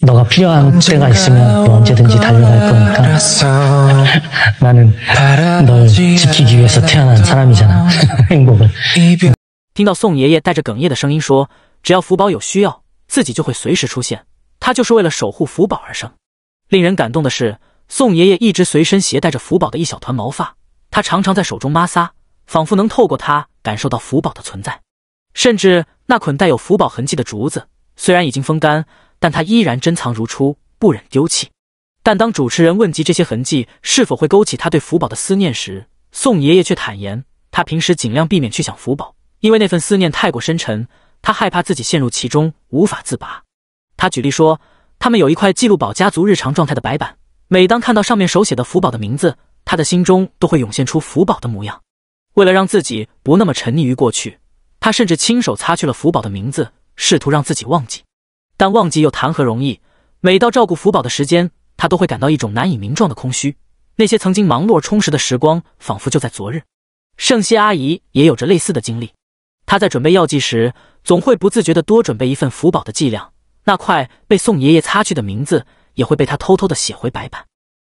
你如需要我随时都会跑听到宋爷爷带着哽咽的声音说：“只要福宝有需要，自己就会随时出现。他就是为了守护福宝而生。”令人感动的是，宋爷爷一直随身携带着福宝的一小团毛发，他常常在手中摩挲，仿佛能透过它感受到福宝的存在。甚至那捆带有福宝痕迹的竹子，虽然已经风干。但他依然珍藏如初，不忍丢弃。但当主持人问及这些痕迹是否会勾起他对福宝的思念时，宋爷爷却坦言，他平时尽量避免去想福宝，因为那份思念太过深沉，他害怕自己陷入其中无法自拔。他举例说，他们有一块记录宝家族日常状态的白板，每当看到上面手写的福宝的名字，他的心中都会涌现出福宝的模样。为了让自己不那么沉溺于过去，他甚至亲手擦去了福宝的名字，试图让自己忘记。但忘记又谈何容易？每到照顾福宝的时间，他都会感到一种难以名状的空虚。那些曾经忙碌而充实的时光，仿佛就在昨日。圣熙阿姨也有着类似的经历。她在准备药剂时，总会不自觉地多准备一份福宝的剂量。那块被宋爷爷擦去的名字，也会被她偷偷地写回白板。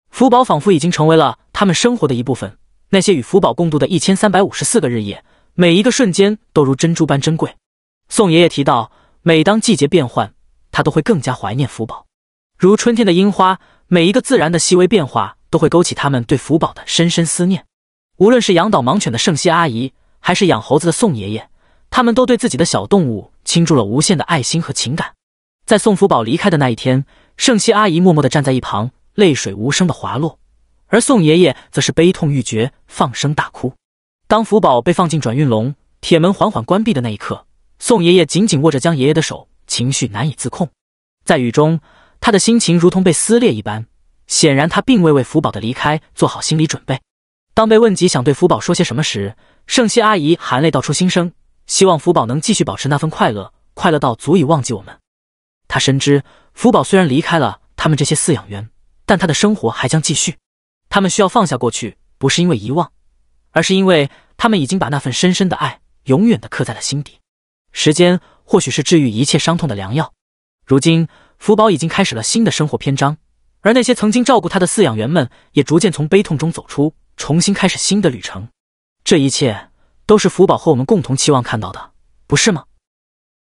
福宝仿佛已经成为了他们生活的一部分。那些与福宝共度的一千三百五十四个日夜，每一个瞬间都如珍珠般珍贵。宋爷爷提到，每当季节变换，他都会更加怀念福宝，如春天的樱花，每一个自然的细微变化都会勾起他们对福宝的深深思念。无论是养导盲犬的盛熙阿姨，还是养猴子的宋爷爷，他们都对自己的小动物倾注了无限的爱心和情感。在宋福宝离开的那一天，盛熙阿姨默默的站在一旁，泪水无声的滑落；而宋爷爷则是悲痛欲绝，放声大哭。当福宝被放进转运笼，铁门缓缓关闭的那一刻，宋爷爷紧紧握着江爷爷的手。情绪难以自控，在雨中，他的心情如同被撕裂一般。显然，他并未为福宝的离开做好心理准备。当被问及想对福宝说些什么时，圣希阿姨含泪道出心声：希望福宝能继续保持那份快乐，快乐到足以忘记我们。他深知，福宝虽然离开了他们这些饲养员，但他的生活还将继续。他们需要放下过去，不是因为遗忘，而是因为他们已经把那份深深的爱永远的刻在了心底。时间。或许是治愈一切伤痛的良药。如今，福宝已经开始了新的生活篇章，而那些曾经照顾他的饲养员们也逐渐从悲痛中走出，重新开始新的旅程。这一切都是福宝和我们共同期望看到的，不是吗？